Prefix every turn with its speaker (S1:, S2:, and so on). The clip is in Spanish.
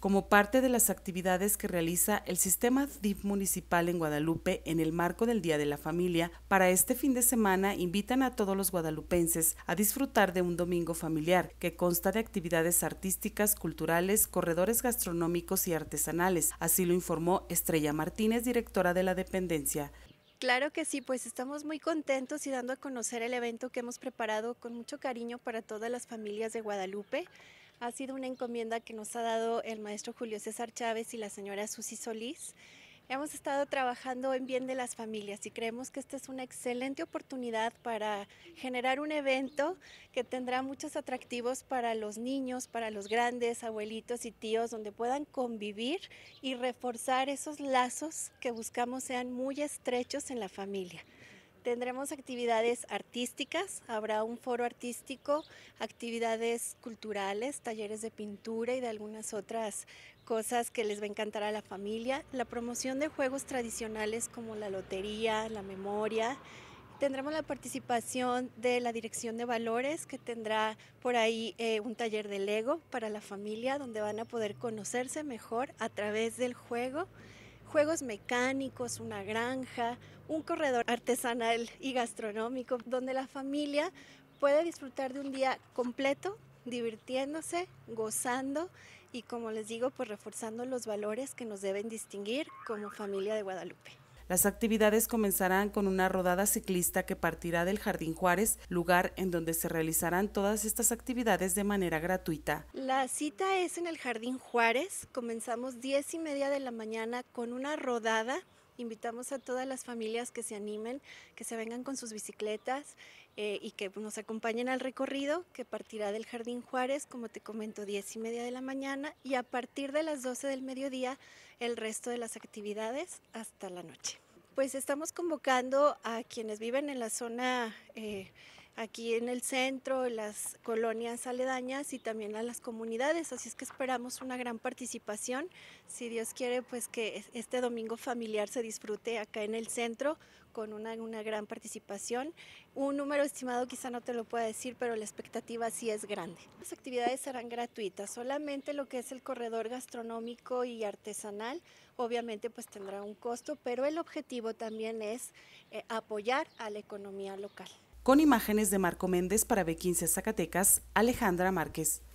S1: como parte de las actividades que realiza el Sistema DIF Municipal en Guadalupe en el marco del Día de la Familia, para este fin de semana invitan a todos los guadalupenses a disfrutar de un domingo familiar que consta de actividades artísticas, culturales, corredores gastronómicos y artesanales. Así lo informó Estrella Martínez, directora de la dependencia.
S2: Claro que sí, pues estamos muy contentos y dando a conocer el evento que hemos preparado con mucho cariño para todas las familias de Guadalupe. Ha sido una encomienda que nos ha dado el maestro Julio César Chávez y la señora Susi Solís. Hemos estado trabajando en bien de las familias y creemos que esta es una excelente oportunidad para generar un evento que tendrá muchos atractivos para los niños, para los grandes, abuelitos y tíos, donde puedan convivir y reforzar esos lazos que buscamos sean muy estrechos en la familia. Tendremos actividades artísticas, habrá un foro artístico, actividades culturales, talleres de pintura y de algunas otras cosas que les va a encantar a la familia, la promoción de juegos tradicionales como la lotería, la memoria. Tendremos la participación de la Dirección de Valores, que tendrá por ahí eh, un taller de Lego para la familia, donde van a poder conocerse mejor a través del juego juegos mecánicos, una granja, un corredor artesanal y gastronómico, donde la familia puede disfrutar de un día completo, divirtiéndose, gozando y, como les digo, pues reforzando los valores que nos deben distinguir como familia de Guadalupe.
S1: Las actividades comenzarán con una rodada ciclista que partirá del Jardín Juárez, lugar en donde se realizarán todas estas actividades de manera gratuita.
S2: La cita es en el Jardín Juárez. Comenzamos 10 y media de la mañana con una rodada Invitamos a todas las familias que se animen, que se vengan con sus bicicletas eh, y que nos acompañen al recorrido que partirá del Jardín Juárez, como te comento, 10 y media de la mañana y a partir de las 12 del mediodía el resto de las actividades hasta la noche. Pues estamos convocando a quienes viven en la zona... Eh, aquí en el centro, las colonias aledañas y también a las comunidades. Así es que esperamos una gran participación. Si Dios quiere, pues que este domingo familiar se disfrute acá en el centro con una, gran participación. Un número estimado quizá no te lo pueda decir, pero la expectativa sí es grande. Las actividades serán gratuitas, solamente lo que es el corredor gastronómico y artesanal, obviamente pues tendrá un costo, pero el objetivo también es eh, apoyar a la economía local
S1: con imágenes de Marco Méndez para B15 Zacatecas, Alejandra Márquez.